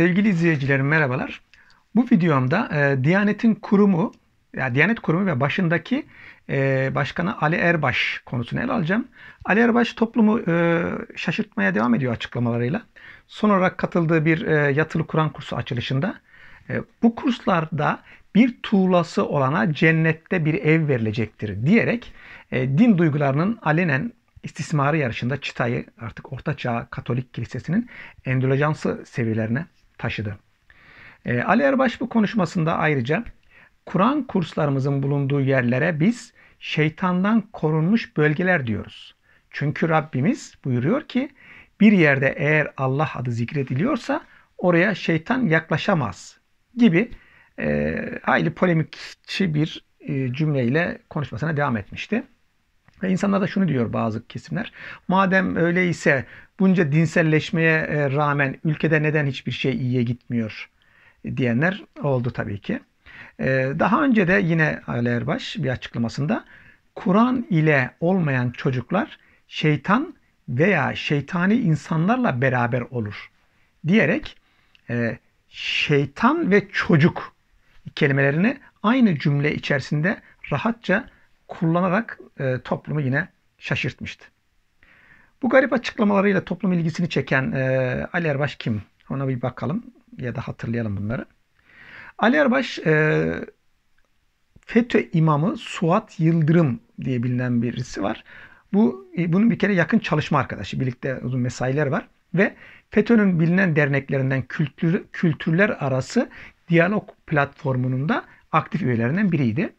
Sevgili izleyicilerim merhabalar. Bu videomda e, Diyanet'in kurumu, yani Diyanet kurumu ve başındaki e, başkanı Ali Erbaş konusunu ele alacağım. Ali Erbaş toplumu e, şaşırtmaya devam ediyor açıklamalarıyla. Son olarak katıldığı bir e, yatılı Kur'an kursu açılışında. E, bu kurslarda bir tuğlası olana cennette bir ev verilecektir diyerek e, din duygularının alenen istismarı yarışında çıtayı artık Orta Çağ Katolik Kilisesi'nin endülejansı seviyelerine taşıdı. E, Ali Erbaş bu konuşmasında ayrıca Kur'an kurslarımızın bulunduğu yerlere biz şeytandan korunmuş bölgeler diyoruz. Çünkü Rabbimiz buyuruyor ki bir yerde eğer Allah adı zikrediliyorsa oraya şeytan yaklaşamaz gibi e, hayli polemikçi bir e, cümleyle konuşmasına devam etmişti. Ve insanlar da şunu diyor bazı kesimler. Madem öyleyse bunca dinselleşmeye e, rağmen ülkede neden hiçbir şey iyiye gitmiyor e, diyenler oldu tabii ki. E, daha önce de yine Ali Erbaş bir açıklamasında Kur'an ile olmayan çocuklar şeytan veya şeytani insanlarla beraber olur diyerek şeytan ve çocuk kelimelerini aynı cümle içerisinde rahatça kullanarak toplumu yine şaşırtmıştı. Bu garip açıklamalarıyla toplum ilgisini çeken e, Ali Erbaş kim? Ona bir bakalım ya da hatırlayalım bunları. Ali Erbaş e, FETÖ imamı Suat Yıldırım diye bilinen birisi var. Bu e, bunun bir kere yakın çalışma arkadaşı. Birlikte uzun mesailer var ve FETÖ'nün bilinen derneklerinden kültür, kültürler arası diyalog platformunun da aktif üyelerinden biriydi.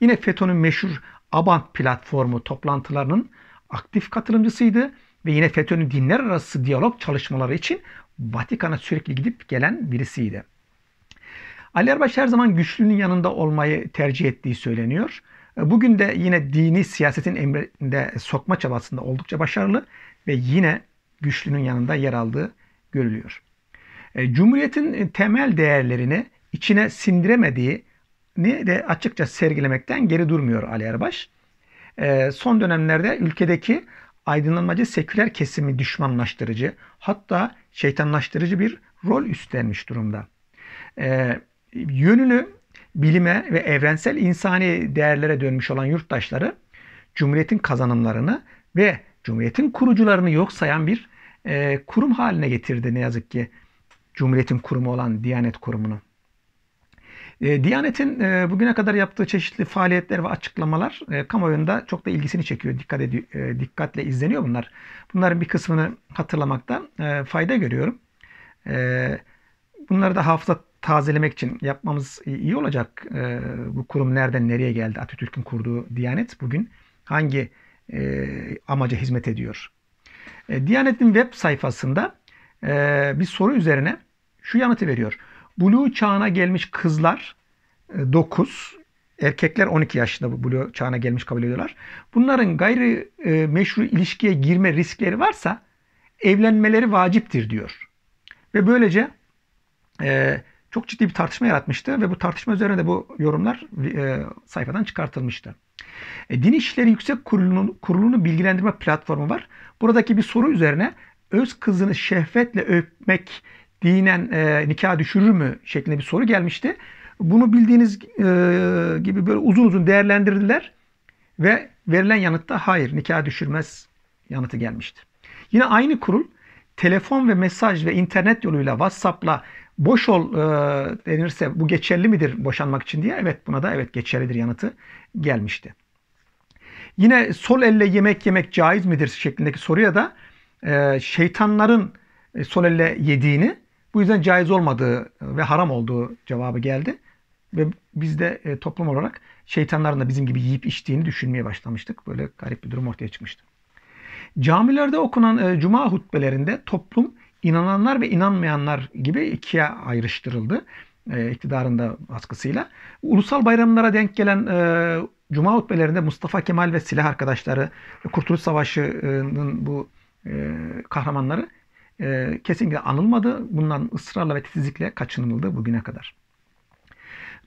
Yine FETÖ'nün meşhur ABANT platformu toplantılarının aktif katılımcısıydı ve yine FETÖ'nün dinler arası diyalog çalışmaları için Vatikan'a sürekli gidip gelen birisiydi. Ali Erbaş her zaman güçlünün yanında olmayı tercih ettiği söyleniyor. Bugün de yine dini siyasetin emrinde sokma çabasında oldukça başarılı ve yine güçlünün yanında yer aldığı görülüyor. E, Cumhuriyetin temel değerlerini içine sindiremediği sindiremediğini de açıkça sergilemekten geri durmuyor Ali Erbaş. E, son dönemlerde ülkedeki aydınlanmacı seküler kesimi düşmanlaştırıcı hatta şeytanlaştırıcı bir rol üstlenmiş durumda. E, yönünü bilime ve evrensel insani değerlere dönmüş olan yurttaşları Cumhuriyet'in kazanımlarını ve Cumhuriyet'in kurucularını yok sayan bir e, kurum haline getirdi ne yazık ki Cumhuriyet'in kurumu olan Diyanet Kurumu'nu. Ee, Diyanet'in e, bugüne kadar yaptığı çeşitli faaliyetler ve açıklamalar e, kamuoyunda çok da ilgisini çekiyor. Dikkat ediyor, e, dikkatle izleniyor bunlar. Bunların bir kısmını hatırlamakta e, fayda görüyorum. bunları da hafıza tazelemek için yapmamız iyi olacak. bu kurum nereden nereye geldi? Atatürk'ün kurduğu Diyanet bugün hangi amaca hizmet ediyor? Diyanet'in web sayfasında bir soru üzerine şu yanıtı veriyor. Bulu çağına gelmiş kızlar 9, e, erkekler 12 yaşında bulu çağına gelmiş kabul ediyorlar. Bunların gayri e, meşru ilişkiye girme riskleri varsa evlenmeleri vaciptir diyor. Ve böylece e, çok ciddi bir tartışma yaratmıştı ve bu tartışma üzerine de bu yorumlar e, sayfadan çıkartılmıştı. E, Din İşleri Yüksek Kurulu'nun kurulunu bilgilendirme platformu var. Buradaki bir soru üzerine öz kızını şehvetle öpmek dinen e, nikah düşürür mü şeklinde bir soru gelmişti. Bunu bildiğiniz e, gibi böyle uzun uzun değerlendirdiler ve verilen yanıtta hayır nikah düşürmez yanıtı gelmişti. Yine aynı kurul telefon ve mesaj ve internet yoluyla WhatsApp'la boş ol e, denirse bu geçerli midir boşanmak için diye evet buna da evet geçerlidir yanıtı gelmişti. Yine sol elle yemek yemek caiz midir şeklindeki soruya da e, şeytanların e, sol elle yediğini bu yüzden caiz olmadığı ve haram olduğu cevabı geldi. Ve biz de e, toplum olarak şeytanların da bizim gibi yiyip içtiğini düşünmeye başlamıştık. Böyle garip bir durum ortaya çıkmıştı. Camilerde okunan e, cuma hutbelerinde toplum inananlar ve inanmayanlar gibi ikiye ayrıştırıldı. E, iktidarın da baskısıyla. Ulusal bayramlara denk gelen cuma hutbelerinde Mustafa Kemal ve silah arkadaşları, Kurtuluş Savaşı'nın bu kahramanları e, kesinlikle anılmadı. Bundan ısrarla ve titizlikle kaçınıldı bugüne kadar.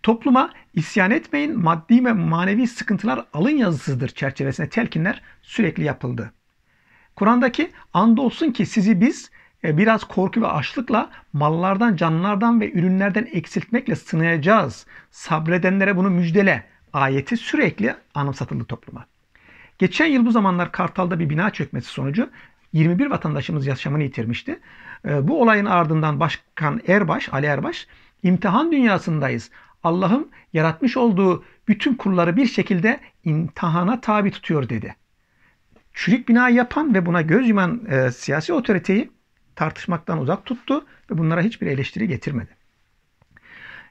Topluma isyan etmeyin, maddi ve manevi sıkıntılar alın yazısıdır çerçevesinde telkinler sürekli yapıldı. Kur'an'daki andolsun ki sizi biz e, biraz korku ve açlıkla mallardan, canlardan ve ürünlerden eksiltmekle sınayacağız. Sabredenlere bunu müjdele ayeti sürekli anımsatıldı topluma. Geçen yıl bu zamanlar Kartal'da bir bina çökmesi sonucu 21 vatandaşımız yaşamını yitirmişti. Ee, bu olayın ardından Başkan Erbaş, Ali Erbaş, imtihan dünyasındayız. Allah'ım yaratmış olduğu bütün kulları bir şekilde imtihana tabi tutuyor dedi. Çürük bina yapan ve buna göz yuman e, siyasi otoriteyi tartışmaktan uzak tuttu ve bunlara hiçbir eleştiri getirmedi.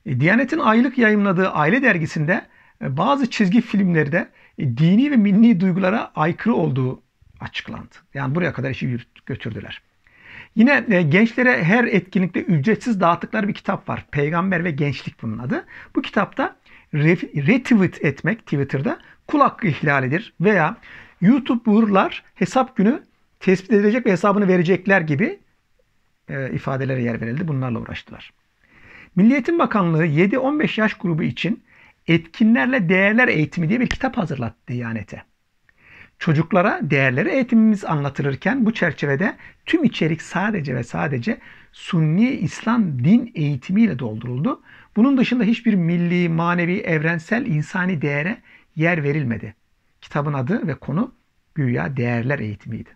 E, Diyanet'in aylık yayımladığı Aile Dergisi'nde e, bazı çizgi filmlerde dini ve milli duygulara aykırı olduğu açıklandı. Yani buraya kadar işi götürdüler. Yine e, gençlere her etkinlikte ücretsiz dağıttıkları bir kitap var. Peygamber ve Gençlik bunun adı. Bu kitapta retweet etmek Twitter'da kulak ihlalidir veya YouTuber'lar hesap günü tespit edilecek ve hesabını verecekler gibi e, ifadelere yer verildi. Bunlarla uğraştılar. Milliyetin Bakanlığı 7-15 yaş grubu için etkinlerle değerler eğitimi diye bir kitap hazırlattı Diyanet'e. Çocuklara değerleri eğitimimiz anlatılırken bu çerçevede tüm içerik sadece ve sadece Sunni İslam din eğitimiyle dolduruldu. Bunun dışında hiçbir milli, manevi, evrensel, insani değere yer verilmedi. Kitabın adı ve konu güya değerler eğitimiydi.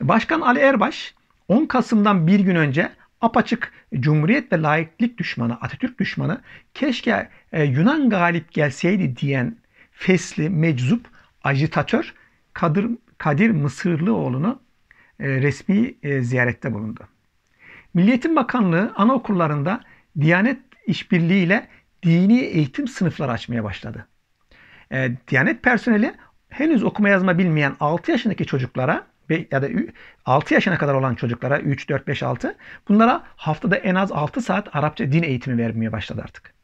Başkan Ali Erbaş 10 Kasım'dan bir gün önce apaçık cumhuriyet ve laiklik düşmanı, Atatürk düşmanı keşke e, Yunan galip gelseydi diyen fesli, meczup ajitatör Kadir, Kadir Mısırlıoğlu'nu e, resmi e, ziyarette bulundu. Milliyetin Bakanlığı anaokullarında Diyanet işbirliğiyle dini eğitim sınıfları açmaya başladı. E, Diyanet personeli henüz okuma yazma bilmeyen 6 yaşındaki çocuklara ya da 6 yaşına kadar olan çocuklara 3, 4, 5, 6 bunlara haftada en az 6 saat Arapça din eğitimi vermeye başladı artık.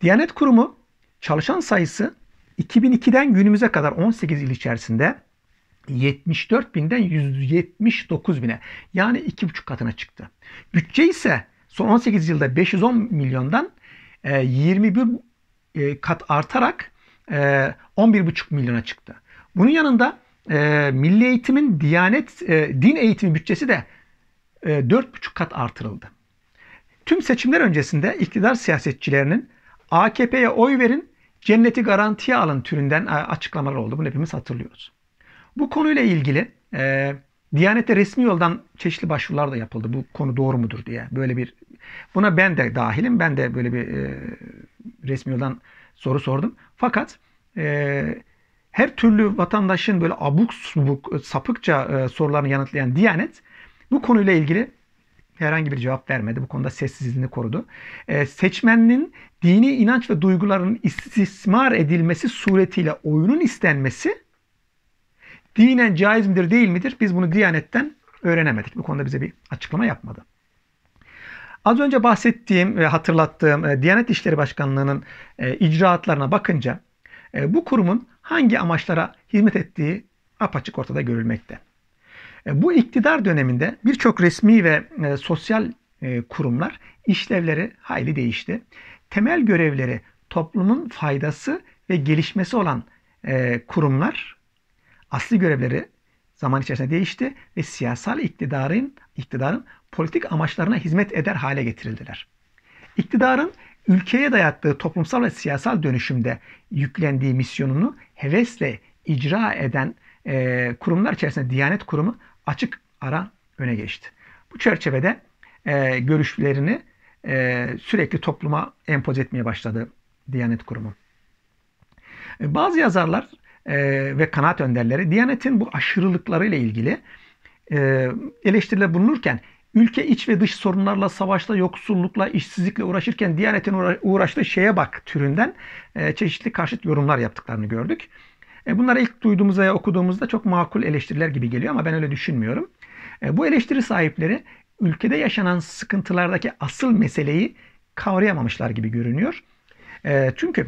Diyanet Kurumu çalışan sayısı 2002'den günümüze kadar 18 yıl içerisinde 74 binden 179 bine yani 2,5 katına çıktı. Bütçe ise son 18 yılda 510 milyondan 21 e, e, kat artarak 11,5 e, milyona çıktı. Bunun yanında milli eğitimin Diyanet din eğitimi bütçesi de 4,5 kat artırıldı. Tüm seçimler öncesinde iktidar siyasetçilerinin AKP'ye oy verin cenneti garantiye alın türünden e, açıklamalar oldu. Bunu hepimiz hatırlıyoruz. Bu konuyla ilgili e, Diyanet'te resmi yoldan çeşitli başvurular da yapıldı. Bu konu doğru mudur diye. Böyle bir buna ben de dahilim. Ben de böyle bir e, resmi yoldan soru sordum. Fakat e, her türlü vatandaşın böyle abuk subuk e, sapıkça e, sorularını yanıtlayan Diyanet bu konuyla ilgili herhangi bir cevap vermedi. Bu konuda sessizliğini korudu. E, seçmenin dini inanç ve duygularının istismar edilmesi suretiyle oyunun istenmesi dinen caiz midir değil midir? Biz bunu Diyanet'ten öğrenemedik. Bu konuda bize bir açıklama yapmadı. Az önce bahsettiğim ve hatırlattığım e, Diyanet İşleri Başkanlığı'nın e, icraatlarına bakınca e, bu kurumun hangi amaçlara hizmet ettiği apaçık ortada görülmekte. E, bu iktidar döneminde birçok resmi ve e, sosyal e, kurumlar işlevleri hayli değişti. Temel görevleri toplumun faydası ve gelişmesi olan kurumlar asli görevleri zaman içerisinde değişti ve siyasal iktidarın iktidarın politik amaçlarına hizmet eder hale getirildiler. İktidarın ülkeye dayattığı toplumsal ve siyasal dönüşümde yüklendiği misyonunu hevesle icra eden e, kurumlar içerisinde Diyanet Kurumu açık ara öne geçti. Bu çerçevede e, görüşlerini e, sürekli topluma empoze etmeye başladı Diyanet Kurumu. E, bazı yazarlar e, ve kanaat önderleri Diyanet'in bu aşırılıklarıyla ilgili e, eleştirile bulunurken ülke iç ve dış sorunlarla, savaşla, yoksullukla, işsizlikle uğraşırken Diyanet'in uğraştığı şeye bak türünden e, çeşitli karşıt yorumlar yaptıklarını gördük. E, bunları ilk duyduğumuzda ya okuduğumuzda çok makul eleştiriler gibi geliyor ama ben öyle düşünmüyorum. E, bu eleştiri sahipleri ülkede yaşanan sıkıntılardaki asıl meseleyi kavrayamamışlar gibi görünüyor. E, çünkü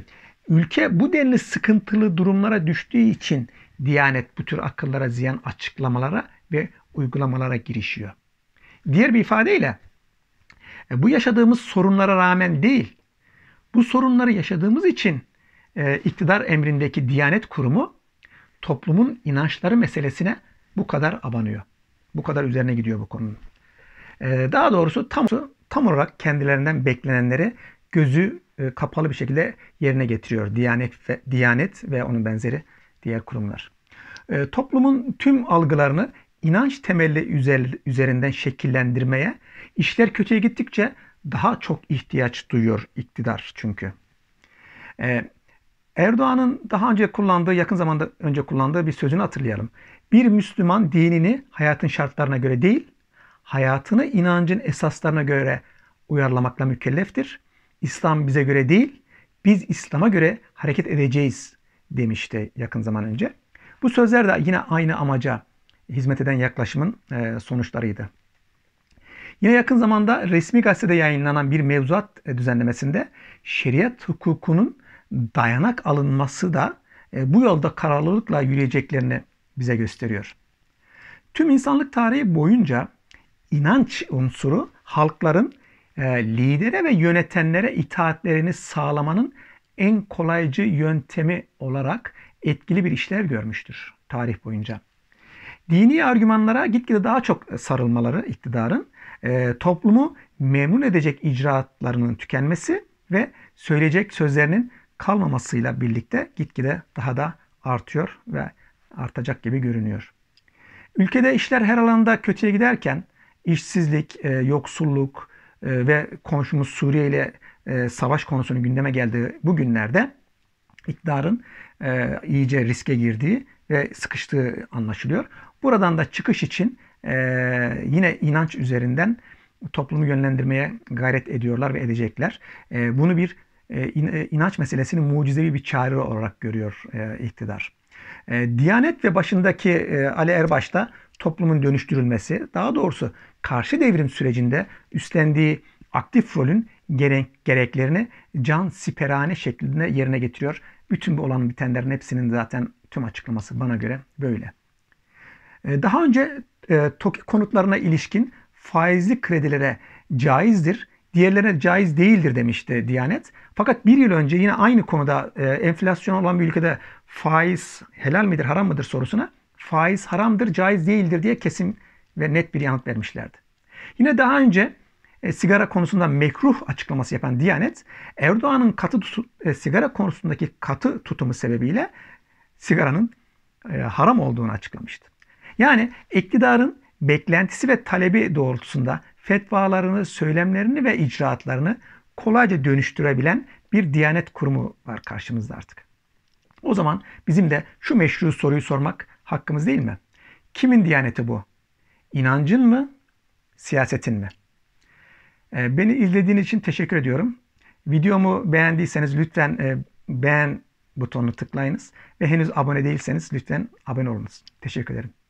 ülke bu denli sıkıntılı durumlara düştüğü için Diyanet bu tür akıllara ziyan açıklamalara ve uygulamalara girişiyor. Diğer bir ifadeyle e, bu yaşadığımız sorunlara rağmen değil, bu sorunları yaşadığımız için e, iktidar emrindeki Diyanet Kurumu toplumun inançları meselesine bu kadar abanıyor. Bu kadar üzerine gidiyor bu konunun. E, daha doğrusu tam, tam olarak kendilerinden beklenenleri gözü e, kapalı bir şekilde yerine getiriyor Diyanet ve, Diyanet ve onun benzeri diğer kurumlar. E, toplumun tüm algılarını inanç temelli üzer, üzerinden şekillendirmeye işler kötüye gittikçe daha çok ihtiyaç duyuyor iktidar çünkü. E, Erdoğan'ın daha önce kullandığı, yakın zamanda önce kullandığı bir sözünü hatırlayalım. Bir Müslüman dinini hayatın şartlarına göre değil, hayatını inancın esaslarına göre uyarlamakla mükelleftir. İslam bize göre değil, biz İslam'a göre hareket edeceğiz demişti yakın zaman önce. Bu sözler de yine aynı amaca hizmet eden yaklaşımın e, sonuçlarıydı. Yine yakın zamanda resmi gazetede yayınlanan bir mevzuat e, düzenlemesinde şeriat hukukunun dayanak alınması da e, bu yolda kararlılıkla yürüyeceklerini bize gösteriyor. Tüm insanlık tarihi boyunca inanç unsuru halkların e, lidere ve yönetenlere itaatlerini sağlamanın en kolaycı yöntemi olarak etkili bir işlev görmüştür tarih boyunca. Dini argümanlara gitgide daha çok sarılmaları iktidarın e, toplumu memnun edecek icraatlarının tükenmesi ve söyleyecek sözlerinin kalmamasıyla birlikte gitgide daha da artıyor ve artacak gibi görünüyor. Ülkede işler her alanda kötüye giderken işsizlik, e, yoksulluk e, ve komşumuz Suriye ile e, savaş konusunun gündeme geldiği bu günlerde iktidarın iyice riske girdiği ve sıkıştığı anlaşılıyor. Buradan da çıkış için yine inanç üzerinden toplumu yönlendirmeye gayret ediyorlar ve edecekler. Bunu bir e, e, inanç meselesini mucizevi bir çare olarak görüyor e, iktidar. Diyanet ve başındaki Ali Erbaş da toplumun dönüştürülmesi, daha doğrusu karşı devrim sürecinde üstlendiği aktif rolün gereklerini can siperhane şeklinde yerine getiriyor. Bütün bu olan bitenlerin hepsinin zaten tüm açıklaması bana göre böyle. Daha önce TOKİ konutlarına ilişkin faizli kredilere caizdir diğerlerine caiz değildir demişti Diyanet. Fakat bir yıl önce yine aynı konuda e, enflasyon olan bir ülkede faiz helal midir haram mıdır sorusuna faiz haramdır caiz değildir diye kesin ve net bir yanıt vermişlerdi. Yine daha önce e, sigara konusunda mekruh açıklaması yapan Diyanet Erdoğan'ın katı tutu, e, sigara konusundaki katı tutumu sebebiyle sigaranın e, haram olduğunu açıklamıştı. Yani iktidarın beklentisi ve talebi doğrultusunda fetvalarını, söylemlerini ve icraatlarını kolayca dönüştürebilen bir diyanet kurumu var karşımızda artık. O zaman bizim de şu meşru soruyu sormak hakkımız değil mi? Kimin diyaneti bu? İnancın mı? Siyasetin mi? Ee, beni izlediğiniz için teşekkür ediyorum. Videomu beğendiyseniz lütfen e, beğen butonunu tıklayınız. Ve henüz abone değilseniz lütfen abone olunuz. Teşekkür ederim.